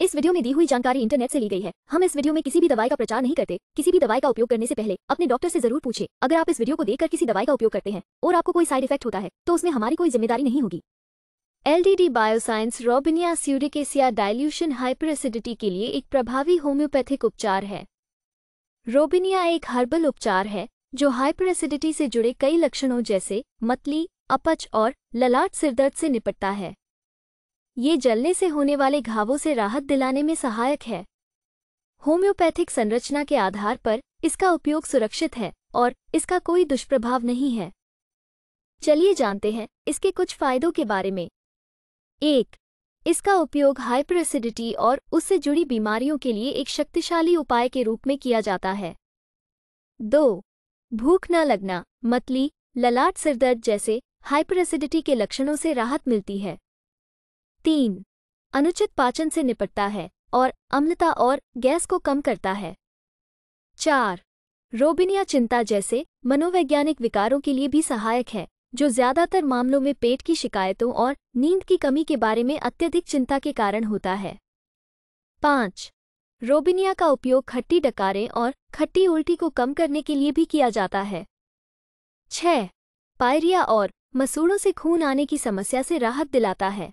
इस वीडियो में दी हुई जानकारी इंटरनेट से ली गई है हम इस वीडियो में किसी भी दवाई का प्रचार नहीं करते किसी भी दवाई का उपयोग करने से पहले अपने डॉक्टर से जरूर पूछे अगर आप इस वीडियो को देखकर किसी दवाई का उपयोग करते हैं और आपको कोई साइड इफेक्ट होता है तो उसमें हमारी कोई जिम्मेदारी नहीं होगी एलडीडी बायोसाइंस रोबिनिया स्यूरिकेसिया डायल्यूशन हाइपर एसिडिटी के लिए एक प्रभावी होम्योपैथिक उपचार है रोबिनिया एक हर्बल उपचार है जो हाइपर एसिडिटी से जुड़े कई लक्षणों जैसे मतली अपच और ललाट सिरदर्द से निपटता है ये जलने से होने वाले घावों से राहत दिलाने में सहायक है होम्योपैथिक संरचना के आधार पर इसका उपयोग सुरक्षित है और इसका कोई दुष्प्रभाव नहीं है चलिए जानते हैं इसके कुछ फायदों के बारे में एक इसका उपयोग हाइपर एसिडिटी और उससे जुड़ी बीमारियों के लिए एक शक्तिशाली उपाय के रूप में किया जाता है दो भूख न लगना मतली ललाट सिरदर्द जैसे हाइपर एसिडिटी के लक्षणों से राहत मिलती है तीन अनुचित पाचन से निपटता है और अम्लता और गैस को कम करता है चार रोबिनिया चिंता जैसे मनोवैज्ञानिक विकारों के लिए भी सहायक है जो ज्यादातर मामलों में पेट की शिकायतों और नींद की कमी के बारे में अत्यधिक चिंता के कारण होता है पाँच रोबिनिया का उपयोग खट्टी डकारें और खट्टी उल्टी को कम करने के लिए भी किया जाता है छह पायरिया और मसूड़ों से खून आने की समस्या से राहत दिलाता है